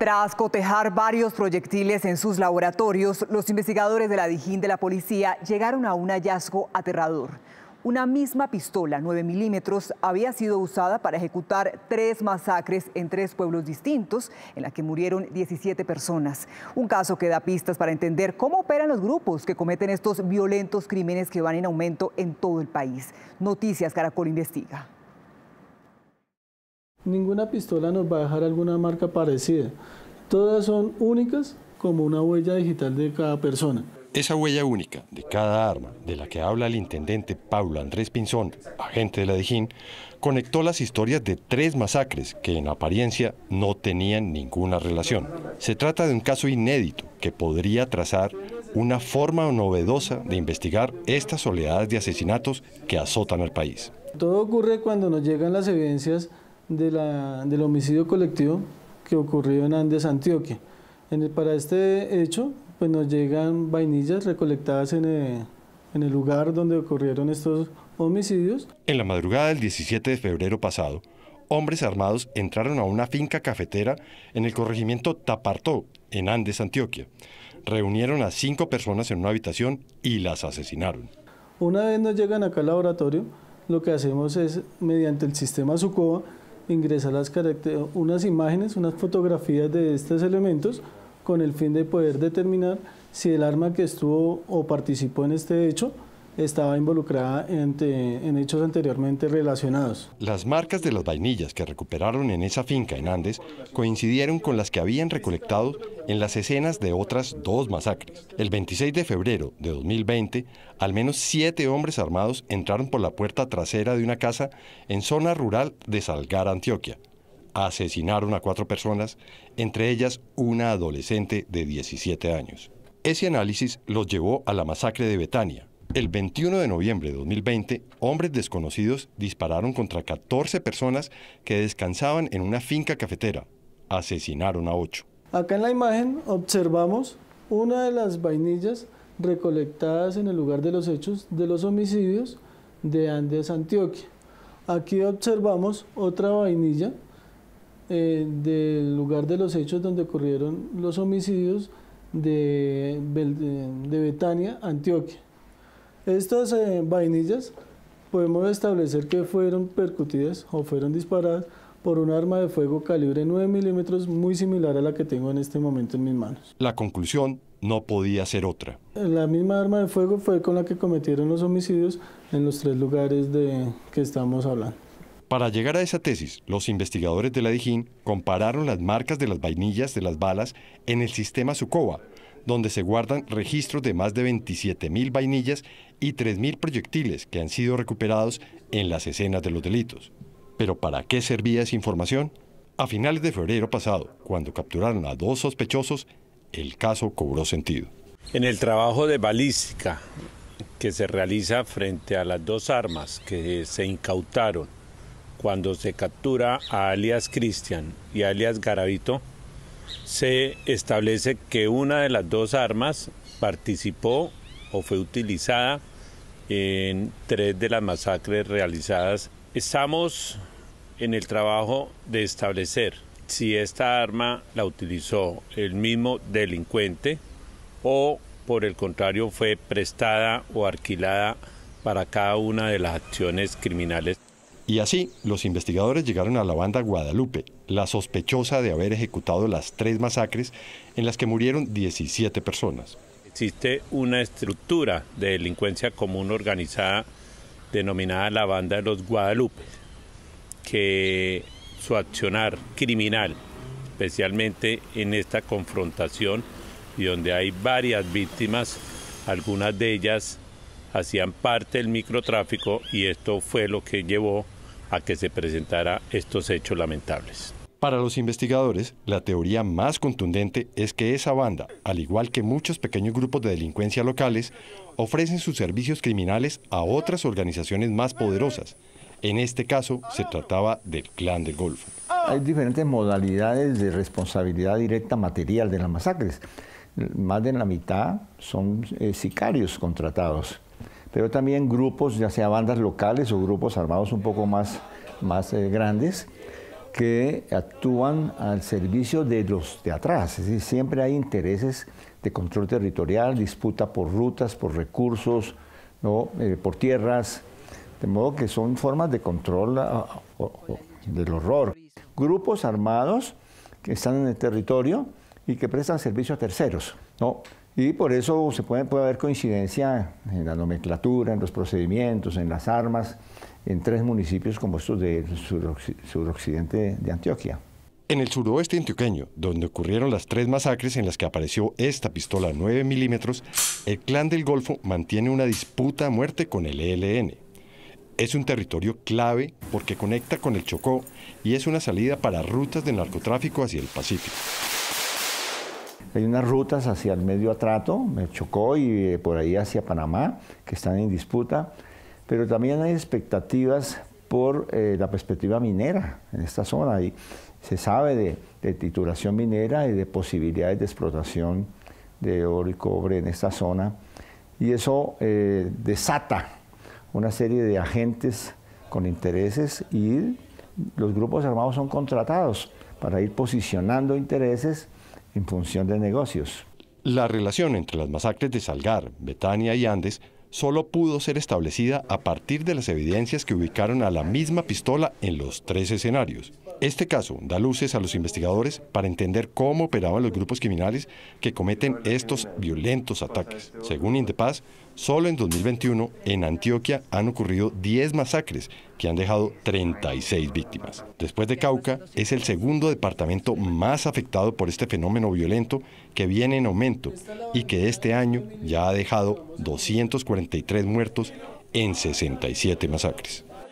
Tras cotejar varios proyectiles en sus laboratorios, los investigadores de la Dijín de la policía llegaron a un hallazgo aterrador. Una misma pistola 9 milímetros había sido usada para ejecutar tres masacres en tres pueblos distintos, en la que murieron 17 personas. Un caso que da pistas para entender cómo operan los grupos que cometen estos violentos crímenes que van en aumento en todo el país. Noticias Caracol Investiga. Ninguna pistola nos va a dejar alguna marca parecida. Todas son únicas como una huella digital de cada persona. Esa huella única de cada arma de la que habla el intendente Paulo Andrés Pinzón, agente de la Dijín, conectó las historias de tres masacres que en apariencia no tenían ninguna relación. Se trata de un caso inédito que podría trazar una forma novedosa de investigar estas oleadas de asesinatos que azotan al país. Todo ocurre cuando nos llegan las evidencias la, del homicidio colectivo que ocurrió en Andes, Antioquia. para este hecho, pues nos llegan vainillas recolectadas en el, lugar donde ocurrieron estos homicidios. En la madrugada del 17 de febrero pasado, hombres armados entraron a una finca cafetera en el corregimiento Tapartó, en Andes, Antioquia. Reunieron a cinco personas en una habitación y las asesinaron. Una vez nos llegan acá al laboratorio, lo que hacemos es, mediante el sistema sucoa, ingresar las unas imágenes, unas fotografías de estos elementos con el fin de poder determinar si el arma que estuvo o participó en este hecho estaba involucrada en, hechos anteriormente relacionados. Las marcas de las vainillas que recuperaron en esa finca en Andes coincidieron con las que habían recolectado en las escenas de otras dos masacres. El 26 de febrero de 2020, al menos siete hombres armados entraron por la puerta trasera de una casa en zona rural de Salgar, Antioquia. Asesinaron a cuatro personas, entre ellas una adolescente de 17 años. Ese análisis los llevó a la masacre de Betania, el 21 de noviembre de 2020, hombres desconocidos dispararon contra 14 personas que descansaban en una finca cafetera. Asesinaron a 8. Acá en la imagen observamos una de las vainillas recolectadas en el lugar de los hechos de los homicidios de Andes, Antioquia. Aquí observamos otra vainilla eh, del lugar de los hechos donde ocurrieron los homicidios de Betania, Antioquia. Estas eh, vainillas podemos establecer que fueron percutidas o fueron disparadas por un arma de fuego calibre 9 milímetros muy similar a la que tengo en este momento en mis manos. La conclusión no podía ser otra. La misma arma de fuego fue con la que cometieron los homicidios en los tres lugares de que estamos hablando. Para llegar a esa tesis, los investigadores de la DIJÍN compararon las marcas de las vainillas de las balas en el sistema SUCOBA, donde se guardan registros de más de 27.000 vainillas y 3.000 proyectiles que han sido recuperados en las escenas de los delitos. Pero ¿para qué servía esa información? A finales de febrero pasado, cuando capturaron a dos sospechosos, el caso cobró sentido. En el trabajo de balística que se realiza frente a las dos armas que se incautaron cuando se captura a alias Cristian y alias Garavito, se establece que una de las dos armas participó o fue utilizada en tres de las masacres realizadas. Estamos en el trabajo de establecer si esta arma la utilizó el mismo delincuente o por el contrario fue prestada o alquilada para cada una de las acciones criminales. Y así los investigadores llegaron a la banda Guadalupe, la sospechosa de haber ejecutado las tres masacres en las que murieron 17 personas. Existe una estructura de delincuencia común organizada denominada la Banda de los Guadalupe, que su accionar criminal, especialmente en esta confrontación y donde hay varias víctimas, algunas de ellas hacían parte del microtráfico y esto fue lo que llevó a que se presentara estos hechos lamentables. Para los investigadores, la teoría más contundente es que esa banda, al igual que muchos pequeños grupos de delincuencia locales, ofrecen sus servicios criminales a otras organizaciones más poderosas. En este caso, se trataba del Clan del Golfo. Hay diferentes modalidades de responsabilidad directa material de las masacres. Más de la mitad son eh, sicarios contratados, pero también grupos, ya sea bandas locales o grupos armados un poco más, más eh, grandes, que actúan al servicio de los de atrás. Es siempre hay intereses de control territorial, disputa por rutas, por recursos, ¿no? Eh, por tierras, de modo que son formas de control ah, del horror. Grupos armados que están en el territorio y que prestan servicio a terceros. ¿no? Y por eso se puede, puede haber coincidencia en la nomenclatura, en los procedimientos, en las armas, en tres municipios como estos del suroccidente de Antioquia. En el suroeste antioqueño, donde ocurrieron las tres masacres en las que apareció esta pistola 9 milímetros, el clan del Golfo mantiene una disputa a muerte con el ELN. Es un territorio clave porque conecta con el Chocó y es una salida para rutas de narcotráfico hacia el Pacífico. Hay unas rutas hacia el medio atrato, me chocó, y eh, por ahí hacia Panamá, que están en disputa. Pero también hay expectativas por eh, la perspectiva minera en esta zona. Y se sabe de, titulación minera y de posibilidades de explotación de oro y cobre en esta zona. Y eso eh, desata una serie de agentes con intereses y los grupos armados son contratados para ir posicionando intereses en función de negocios. La relación entre las masacres de Salgar, Betania y Andes solo pudo ser establecida a partir de las evidencias que ubicaron a la misma pistola en los tres escenarios. Este caso da luces a los investigadores para entender cómo operaban los grupos criminales que cometen estos violentos ataques. Según Indepaz, Solo en 2021 en Antioquia han ocurrido 10 masacres que han dejado 36 víctimas. Después de Cauca, es el segundo departamento más afectado por este fenómeno violento que viene en aumento y que este año ya ha dejado 243 muertos en 67 masacres.